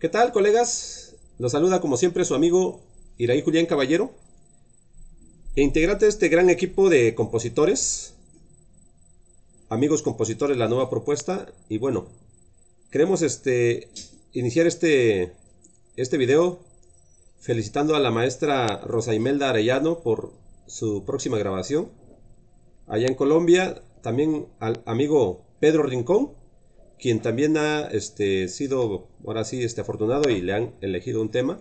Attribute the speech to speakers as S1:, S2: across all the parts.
S1: ¿Qué tal, colegas? Los saluda como siempre su amigo Iraí Julián Caballero, e integrante de este gran equipo de compositores, amigos compositores La Nueva Propuesta, y bueno, queremos este, iniciar este, este video felicitando a la maestra Rosa Imelda Arellano por su próxima grabación. Allá en Colombia, también al amigo Pedro Rincón, quien también ha este, sido, ahora sí, este, afortunado y le han elegido un tema,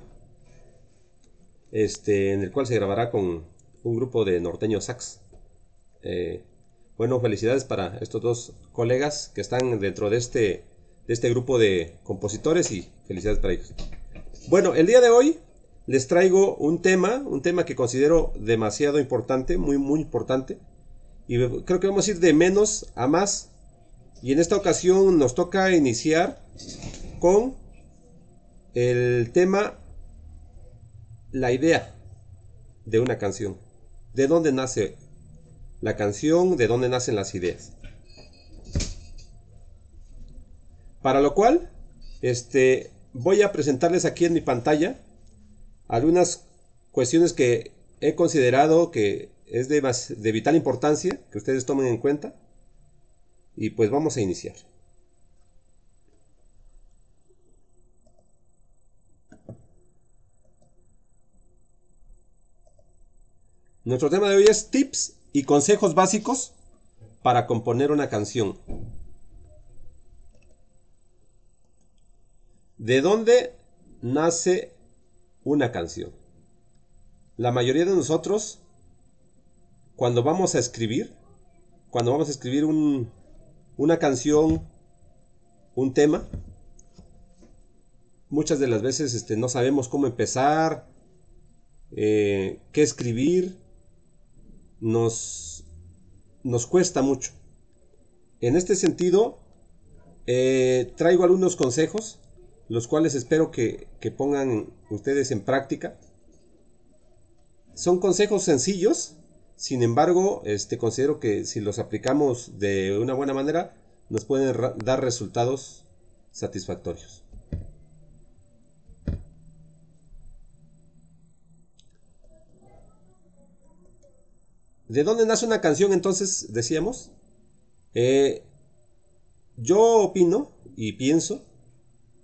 S1: este, en el cual se grabará con un grupo de norteño sax. Eh, bueno, felicidades para estos dos colegas que están dentro de este, de este grupo de compositores y felicidades para ellos. Bueno, el día de hoy les traigo un tema, un tema que considero demasiado importante, muy, muy importante. Y creo que vamos a ir de menos a más y en esta ocasión nos toca iniciar con el tema, la idea de una canción. ¿De dónde nace la canción? ¿De dónde nacen las ideas? Para lo cual, este, voy a presentarles aquí en mi pantalla algunas cuestiones que he considerado que es de, de vital importancia que ustedes tomen en cuenta y pues vamos a iniciar. Nuestro tema de hoy es tips y consejos básicos para componer una canción. ¿De dónde nace una canción? La mayoría de nosotros, cuando vamos a escribir, cuando vamos a escribir un, una canción, un tema. Muchas de las veces este, no sabemos cómo empezar, eh, qué escribir. Nos, nos cuesta mucho. En este sentido, eh, traigo algunos consejos, los cuales espero que, que pongan ustedes en práctica. Son consejos sencillos, sin embargo, este, considero que si los aplicamos de una buena manera, nos pueden dar resultados satisfactorios. ¿De dónde nace una canción entonces? Decíamos. Eh, yo opino y pienso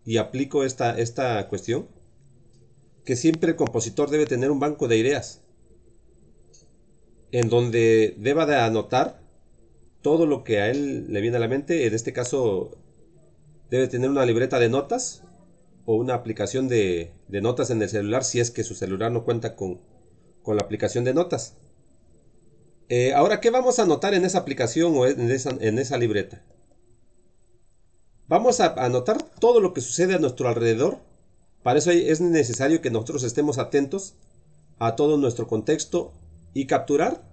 S1: y aplico esta, esta cuestión que siempre el compositor debe tener un banco de ideas en donde deba de anotar todo lo que a él le viene a la mente. En este caso, debe tener una libreta de notas o una aplicación de, notas en el celular si es que su celular no cuenta con, la aplicación de notas. Eh, ahora, ¿qué vamos a anotar en esa aplicación o en esa, en esa libreta? Vamos a anotar todo lo que sucede a nuestro alrededor. Para eso es necesario que nosotros estemos atentos a todo nuestro contexto y capturar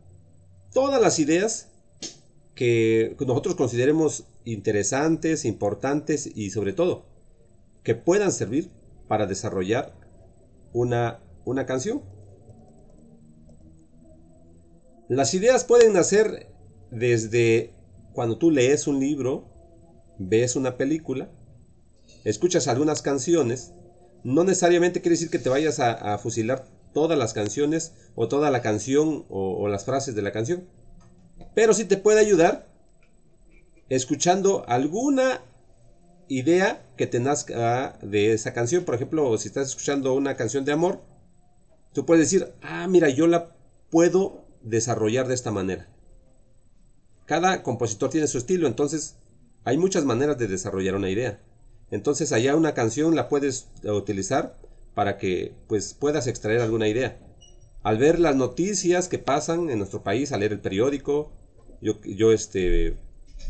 S1: todas las ideas que nosotros consideremos interesantes, importantes y sobre todo que puedan servir para desarrollar una, una canción. Las ideas pueden nacer desde cuando tú lees un libro, ves una película, escuchas algunas canciones, no necesariamente quiere decir que te vayas a, a fusilar todas las canciones o toda la canción o, las frases de la canción. Pero si te puede ayudar escuchando alguna idea que te nazca de esa canción. Por ejemplo, si estás escuchando una canción de amor, tú puedes decir, ah, mira, yo la puedo desarrollar de esta manera. Cada compositor tiene su estilo, entonces hay muchas maneras de desarrollar una idea. Entonces allá una canción la puedes utilizar para que pues puedas extraer alguna idea. Al ver las noticias que pasan en nuestro país, al leer el periódico, yo, yo este,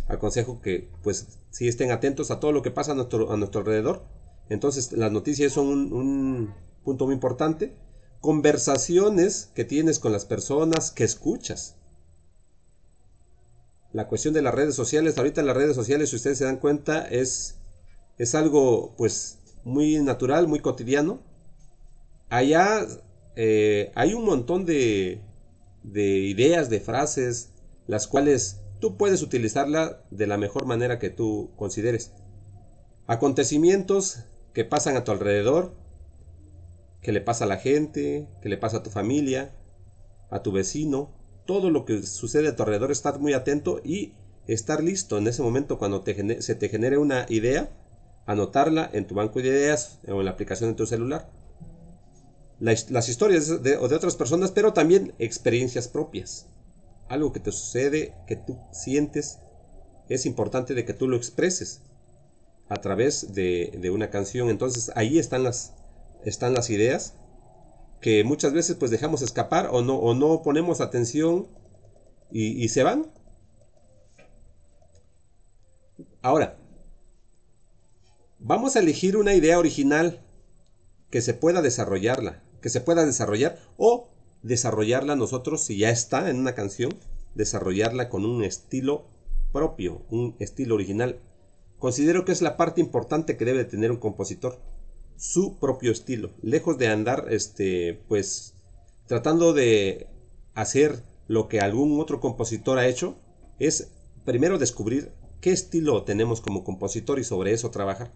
S1: aconsejo que pues si estén atentos a todo lo que pasa a nuestro, alrededor. Entonces las noticias son un, un punto muy importante. Conversaciones que tienes con las personas que escuchas. La cuestión de las redes sociales, ahorita las redes sociales, si ustedes se dan cuenta, es, es algo pues muy natural, muy cotidiano allá eh, hay un montón de, ideas, de frases, las cuales tú puedes utilizarla de la mejor manera que tú consideres. Acontecimientos que pasan a tu alrededor, que le pasa a la gente, que le pasa a tu familia, a tu vecino, todo lo que sucede a tu alrededor, estar muy atento y estar listo en ese momento cuando se te genere una idea, anotarla en tu banco de ideas o en la aplicación de tu celular las historias de, otras personas, pero también experiencias propias. Algo que te sucede, que tú sientes, es importante de que tú lo expreses a través de, una canción. Entonces ahí están las, están las ideas que muchas veces pues dejamos escapar o no, no ponemos atención y se van. Ahora, vamos a elegir una idea original que se pueda desarrollarla que se pueda desarrollar o desarrollarla nosotros si ya está en una canción, desarrollarla con un estilo propio, un estilo original. Considero que es la parte importante que debe tener un compositor, su propio estilo, lejos de andar este pues tratando de hacer lo que algún otro compositor ha hecho, es primero descubrir qué estilo tenemos como compositor y sobre eso trabajar,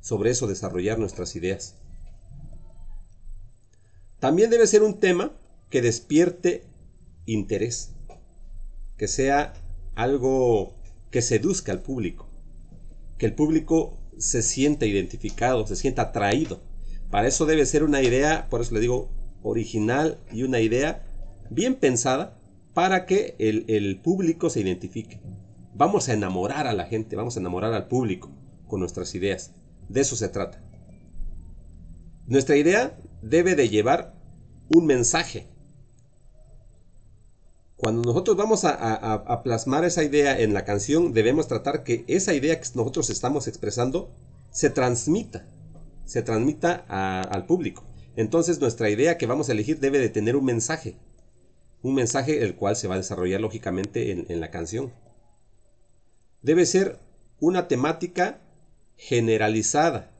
S1: sobre eso desarrollar nuestras ideas. También debe ser un tema que despierte interés, que sea algo que seduzca al público, que el público se sienta identificado, se sienta atraído. Para eso debe ser una idea, por eso le digo, original y una idea bien pensada para que el, público se identifique. Vamos a enamorar a la gente, vamos a enamorar al público con nuestras ideas. De eso se trata. Nuestra idea debe de llevar un mensaje. Cuando nosotros vamos a, plasmar esa idea en la canción, debemos tratar que esa idea que nosotros estamos expresando se transmita, se transmita al público. Entonces nuestra idea que vamos a elegir debe de tener un mensaje, un mensaje el cual se va a desarrollar lógicamente en la canción. Debe ser una temática generalizada,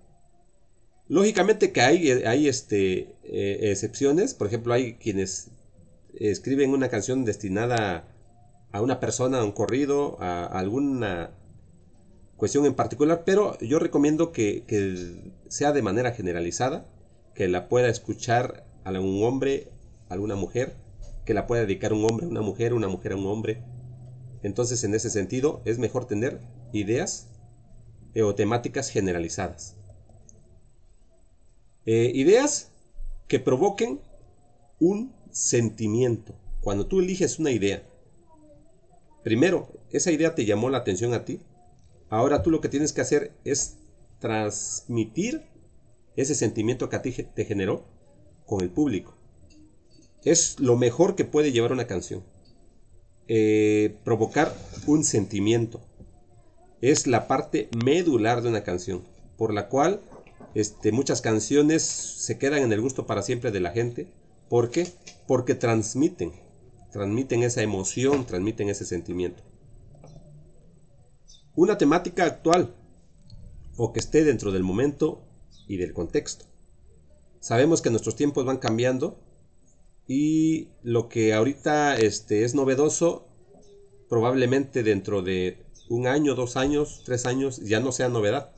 S1: Lógicamente que hay, eh, hay este, eh, excepciones, por ejemplo, hay quienes escriben una canción destinada a una persona, a un corrido, a, alguna cuestión en particular, pero yo recomiendo que, sea de manera generalizada, que la pueda escuchar a hombre, a alguna mujer, que la pueda dedicar un hombre a una mujer, una mujer a un hombre. Entonces, en ese sentido, es mejor tener ideas eh, o temáticas generalizadas. Eh, ideas que provoquen un sentimiento. Cuando tú eliges una idea, primero, esa idea te llamó la atención a ti. Ahora tú lo que tienes que hacer es transmitir ese sentimiento que a ti te generó con el público. Es lo mejor que puede llevar una canción. Eh, provocar un sentimiento. Es la parte medular de una canción, por la cual este, muchas canciones se quedan en el gusto para siempre de la gente. ¿Por qué? Porque transmiten, transmiten esa emoción, transmiten ese sentimiento. Una temática actual o que esté dentro del momento y del contexto. Sabemos que nuestros tiempos van cambiando y lo que ahorita este, es novedoso, probablemente dentro de un año, dos años, tres años, ya no sea novedad.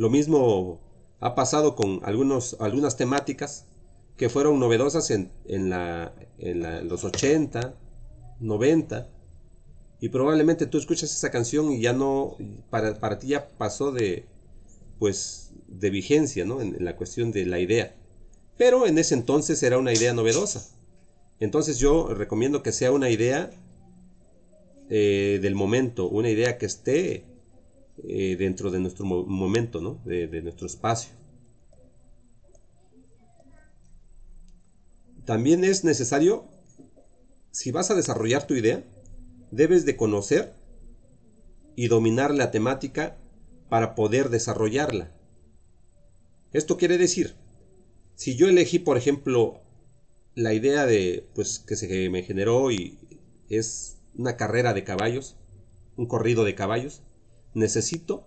S1: Lo mismo ha pasado con algunos, algunas temáticas que fueron novedosas en, la, los 80, 90. Y probablemente tú escuchas esa canción y ya no, para, para ti ya pasó de, pues, de vigencia, ¿no? En, la cuestión de la idea. Pero en ese entonces era una idea novedosa. Entonces yo recomiendo que sea una idea eh, del momento, una idea que esté eh, dentro de nuestro momento, ¿no? de, de nuestro espacio. También es necesario, si vas a desarrollar tu idea, debes de conocer y dominar la temática para poder desarrollarla. Esto quiere decir, si yo elegí, por ejemplo, la idea de, pues, que se me generó y es una carrera de caballos, un corrido de caballos, necesito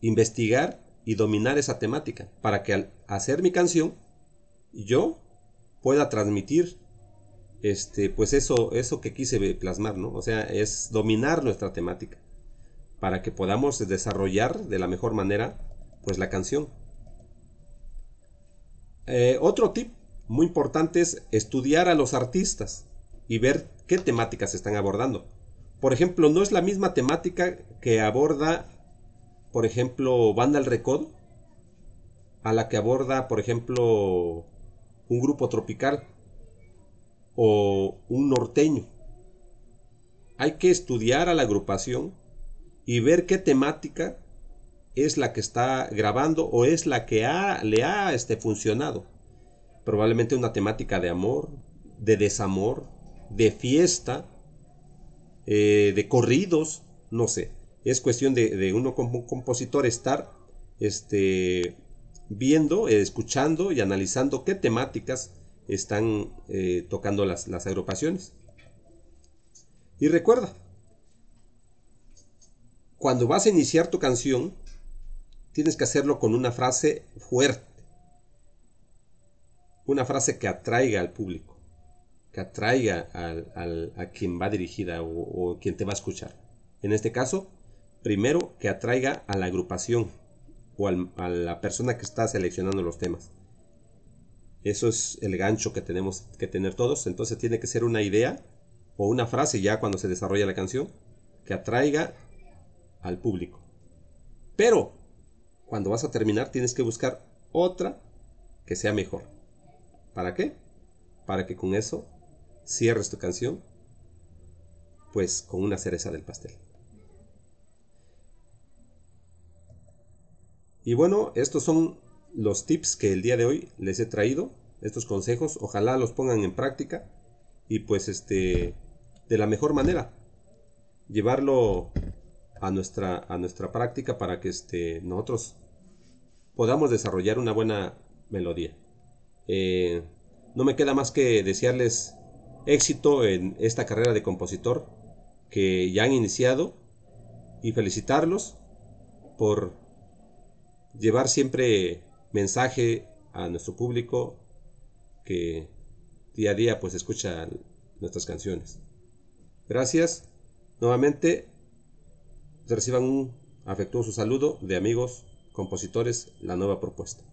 S1: investigar y dominar esa temática para que al hacer mi canción yo pueda transmitir este pues eso eso que quise plasmar no o sea es dominar nuestra temática para que podamos desarrollar de la mejor manera pues la canción eh, otro tip muy importante es estudiar a los artistas y ver qué temáticas están abordando por ejemplo, no es la misma temática que aborda, por ejemplo, Banda al Recodo, a la que aborda, por ejemplo, un grupo tropical o un norteño. Hay que estudiar a la agrupación y ver qué temática es la que está grabando o es la que le ha este, funcionado. Probablemente una temática de amor, de desamor, de fiesta, eh, de corridos, no sé. Es cuestión de, uno como compositor estar este, viendo, escuchando y analizando qué temáticas están eh, tocando las agrupaciones. Y recuerda, cuando vas a iniciar tu canción, tienes que hacerlo con una frase fuerte, una frase que atraiga al público atraiga a quien va dirigida o, quien te va a escuchar. En este caso, primero que atraiga a la agrupación o a la persona que está seleccionando los temas. Eso es el gancho que tenemos que tener todos. Entonces tiene que ser una idea o una frase ya cuando se desarrolla la canción que atraiga al público. Pero cuando vas a terminar tienes que buscar otra que sea mejor. ¿Para qué? Para que con eso cierres tu canción, pues con una cereza del pastel. Y bueno, estos son los tips que el día de hoy les he traído, estos consejos, ojalá los pongan en práctica y pues este de la mejor manera llevarlo a nuestra a nuestra práctica para que este nosotros podamos desarrollar una buena melodía. Eh, no me queda más que desearles éxito en esta carrera de compositor que ya han iniciado y felicitarlos por llevar siempre mensaje a nuestro público que día a día pues escucha nuestras canciones. Gracias. Nuevamente reciban un afectuoso saludo de amigos compositores La Nueva Propuesta.